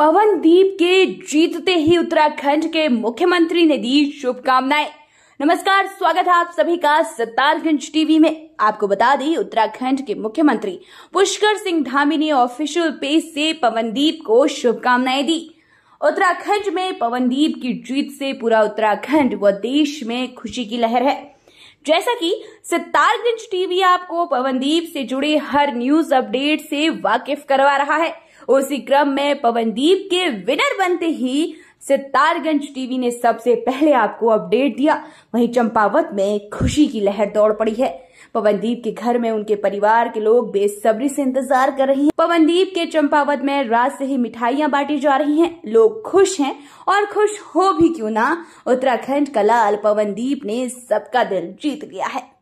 पवनदीप के जीतते ही उत्तराखंड के मुख्यमंत्री ने दी शुभकामनाएं नमस्कार स्वागत है आप सभी का सत्तारगंज टीवी में आपको बता दें उत्तराखंड के मुख्यमंत्री पुष्कर सिंह धामी ने ऑफिशियल पेज से पवनदीप को शुभकामनाएं दी उत्तराखंड में पवनदीप की जीत से पूरा उत्तराखंड व देश में खुशी की लहर है जैसा कि सितारगंज टीवी आपको पवनदीप से जुड़े हर न्यूज अपडेट से वाकिफ करवा रहा है उसी क्रम में पवनदीप के विनर बनते ही सितारगंज टीवी ने सबसे पहले आपको अपडेट दिया वहीं चंपावत में खुशी की लहर दौड़ पड़ी है पवनदीप के घर में उनके परिवार के लोग बेसब्री से इंतजार कर रहे हैं पवनदीप के चंपावत में रात से ही मिठाइयां बांटी जा रही हैं लोग खुश हैं और खुश हो भी क्यों ना उत्तराखंड का लाल पवनदीप ने सबका दिल जीत लिया है